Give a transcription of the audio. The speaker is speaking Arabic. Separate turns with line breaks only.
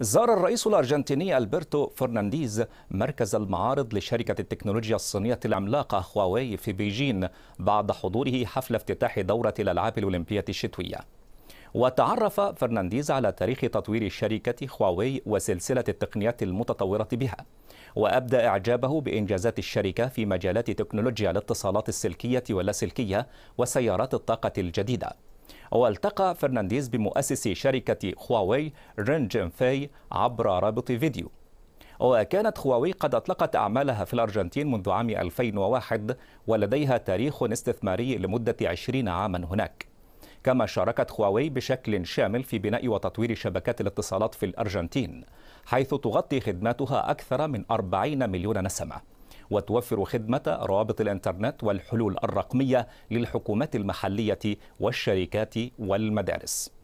زار الرئيس الأرجنتيني ألبرتو فرنانديز مركز المعارض لشركة التكنولوجيا الصينية العملاقة هواوي في بيجين بعد حضوره حفل افتتاح دورة الألعاب الأولمبية الشتوية وتعرف فرنانديز على تاريخ تطوير شركة هواوي وسلسلة التقنيات المتطورة بها وأبدى إعجابه بإنجازات الشركة في مجالات تكنولوجيا الاتصالات السلكية واللاسلكية وسيارات الطاقة الجديدة والتقى فرنانديز بمؤسس شركة هواوي رين جينفي عبر رابط فيديو وكانت هواوي قد أطلقت أعمالها في الأرجنتين منذ عام 2001 ولديها تاريخ استثماري لمدة 20 عاما هناك كما شاركت هواوي بشكل شامل في بناء وتطوير شبكات الاتصالات في الأرجنتين حيث تغطي خدماتها أكثر من 40 مليون نسمة وتوفر خدمة روابط الإنترنت والحلول الرقمية للحكومات المحلية والشركات والمدارس